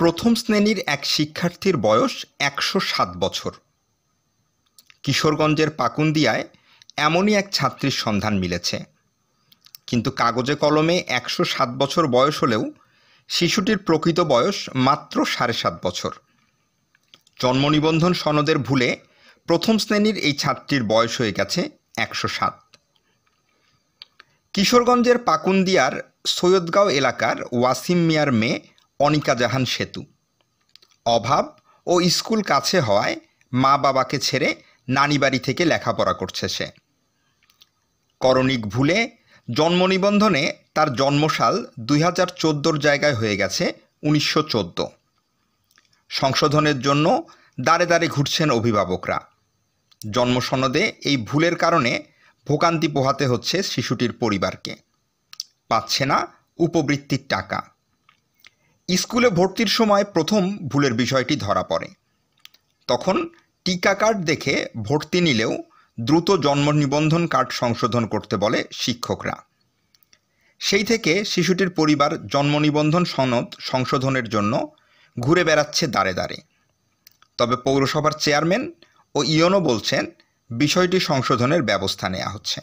প্রথম শ্রেণীর এক শিক্ষার্থীর বয়স একশো সাত বছর কিশোরগঞ্জের পাকুন্দিয়ায় এমনই এক ছাত্রীর সন্ধান মিলেছে কিন্তু কাগজে কলমে একশো সাত বছর বয়স হলেও শিশুটির প্রকৃত বয়স মাত্র সাড়ে সাত বছর জন্ম নিবন্ধন সনদের ভুলে প্রথম শ্রেণীর এই ছাত্রীর বয়স হয়ে গেছে একশো সাত কিশোরগঞ্জের পাকুন্দিয়ার সৈয়দগাঁও এলাকার ওয়াসিম মিয়ার মেয়ে অনিকা জাহান সেতু অভাব ও স্কুল কাছে হওয়ায় মা বাবাকে ছেড়ে নানি বাড়ি থেকে লেখাপড়া করছে সে করণিক ভুলে জন্ম নিবন্ধনে তার জন্মসাল দুই হাজার চোদ্দোর জায়গায় হয়ে গেছে উনিশশো চোদ্দ সংশোধনের জন্য দাঁড়ে দাঁড়ে ঘুরছেন অভিভাবকরা জন্মসনদে এই ভুলের কারণে ভোকান্তি পোহাতে হচ্ছে শিশুটির পরিবারকে পাচ্ছে না উপবৃত্তির টাকা স্কুলে ভর্তির সময় প্রথম ভুলের বিষয়টি ধরা পড়ে তখন টিকা কার্ড দেখে ভর্তি নিলেও দ্রুত জন্ম নিবন্ধন কার্ড সংশোধন করতে বলে শিক্ষকরা সেই থেকে শিশুটির পরিবার জন্ম নিবন্ধন সনদ সংশোধনের জন্য ঘুরে বেড়াচ্ছে দাঁড়ে দাঁড়ে তবে পৌরসভার চেয়ারম্যান ও ইয়নো বলছেন বিষয়টি সংশোধনের ব্যবস্থা নেওয়া হচ্ছে